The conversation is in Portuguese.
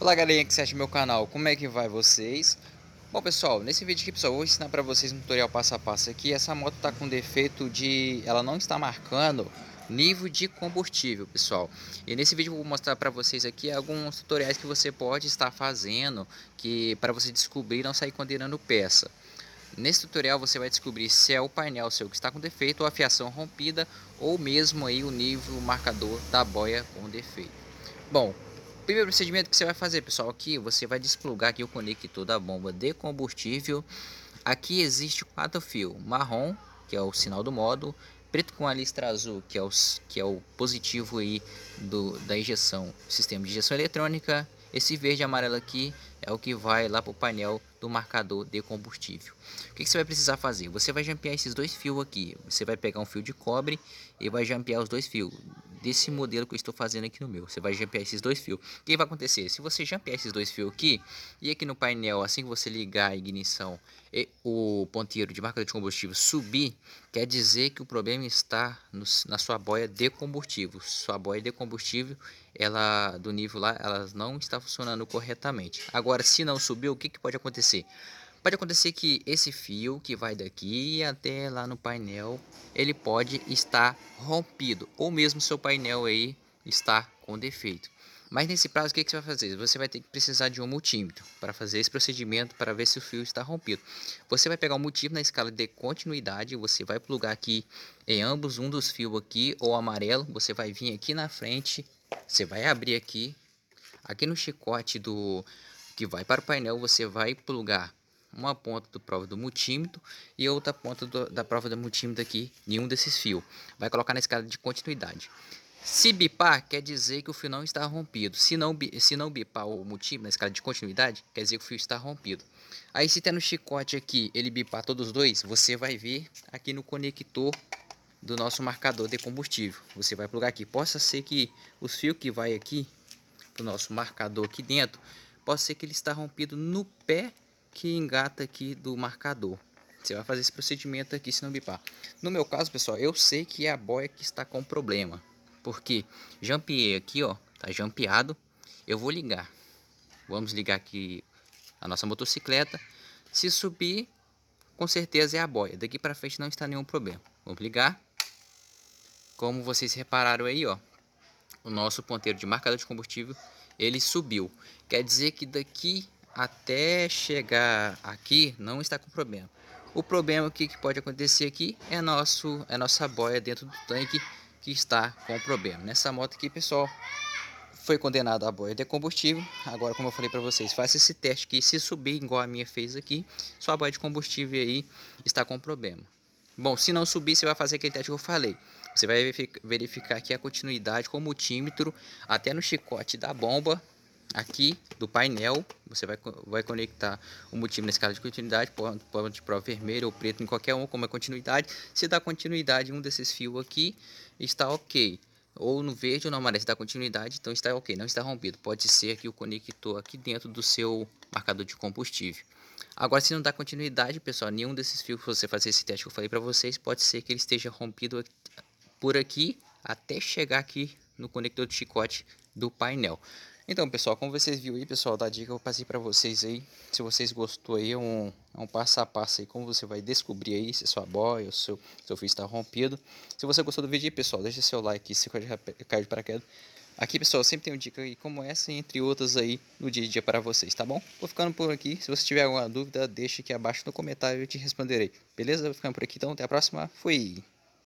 Olá galerinha que assiste meu canal, como é que vai vocês? Bom pessoal, nesse vídeo aqui pessoal, vou ensinar para vocês um tutorial passo a passo aqui Essa moto está com defeito de... ela não está marcando nível de combustível pessoal E nesse vídeo vou mostrar para vocês aqui alguns tutoriais que você pode estar fazendo que Para você descobrir e não sair condenando peça Nesse tutorial você vai descobrir se é o painel seu que está com defeito, ou a fiação rompida Ou mesmo aí o nível, marcador da boia com defeito Bom, primeiro procedimento que você vai fazer, pessoal, aqui você vai desplugar aqui o conector da bomba de combustível. Aqui existe quatro fios, marrom, que é o sinal do modo; preto com a listra azul, que é o, que é o positivo aí do, da injeção, sistema de injeção eletrônica. Esse verde e amarelo aqui é o que vai lá para o painel do marcador de combustível. O que, que, você vai precisar fazer? Você vai jampear esses dois fios aqui. Você vai pegar um fio de cobre e vai jampear os dois fios desse modelo que eu estou fazendo aqui no meu. Você vai jampear esses dois fios. O que vai acontecer? Se você jampear esses dois fios aqui, e aqui no painel, assim que você ligar a ignição e o ponteiro de marca de combustível subir, quer dizer que o problema está no, na sua boia de combustível. Sua boia de combustível, ela do nível lá, ela não está funcionando corretamente. Agora, se não subir, o que, que pode acontecer? Pode acontecer que esse fio que vai daqui até lá no painel, ele pode estar rompido, ou mesmo seu painel aí está com defeito. Mas nesse prazo, o que, que você vai fazer? Você vai ter que precisar de um multímetro para fazer esse procedimento para ver se o fio está rompido. Você vai pegar o multímetro na escala de continuidade, você vai plugar aqui em ambos, um dos fios aqui ou amarelo. Você vai vir aqui na frente, você vai abrir aqui, aqui no chicote do que vai para o painel, você vai plugar uma ponta do prova do multímetro e outra ponta do, da prova do multímetro aqui em um desses fios. Vai colocar na escada de continuidade. Se bipar, quer dizer que o fio não está rompido. Se não, se não bipar o multímetro na escala de continuidade, quer dizer que o fio está rompido. Aí se tem no chicote aqui, ele bipar todos os dois, você vai ver aqui no conector do nosso marcador de combustível. Você vai plugar aqui. Possa ser que os fios que vai aqui, do nosso marcador aqui dentro, possa ser que ele está rompido no pé que engata aqui do marcador. Você vai fazer esse procedimento aqui se não bipar. No meu caso, pessoal, eu sei que é a boia que está com problema. Porque jampiei aqui, ó, tá jampeado. Eu vou ligar. Vamos ligar aqui a nossa motocicleta. Se subir, com certeza é a boia. Daqui para frente não está nenhum problema. Vamos ligar. Como vocês repararam aí, ó, o nosso ponteiro de marcador de combustível, ele subiu. Quer dizer que daqui até chegar aqui não está com problema. O problema que, que pode acontecer aqui é nosso é nossa boia dentro do tanque que está com problema. Nessa moto aqui, pessoal, foi condenada a boia de combustível. Agora, como eu falei para vocês, faça esse teste que Se subir igual a minha fez aqui, sua boia de combustível aí está com problema. Bom, se não subir, você vai fazer aquele teste que eu falei. Você vai verificar aqui a continuidade com o multímetro até no chicote da bomba Aqui do painel, você vai, vai conectar o motivo na escala de continuidade, ponto de prova vermelho ou preto em qualquer um, como é continuidade. Se dá continuidade em um desses fios aqui, está ok. Ou no verde ou no amarelo, se dá continuidade, então está ok, não está rompido. Pode ser que o conector aqui dentro do seu marcador de combustível. Agora, se não dá continuidade, pessoal, nenhum desses fios que você fazer esse teste que eu falei para vocês, pode ser que ele esteja rompido por aqui até chegar aqui no conector de chicote do painel. Então, pessoal, como vocês viram aí, pessoal, da dica que eu passei para vocês aí. Se vocês gostou aí, é um, é um passo a passo aí, como você vai descobrir aí se sua boia, se seu, seu fio está rompido. Se você gostou do vídeo aí, pessoal, deixa seu like se cai de paraquedas. Aqui, pessoal, sempre tem uma dica aí como essa, entre outras aí, no dia a dia para vocês, tá bom? Vou ficando por aqui. Se você tiver alguma dúvida, deixa aqui abaixo no comentário e eu te responderei. Beleza? Vou ficando por aqui, então até a próxima. Fui!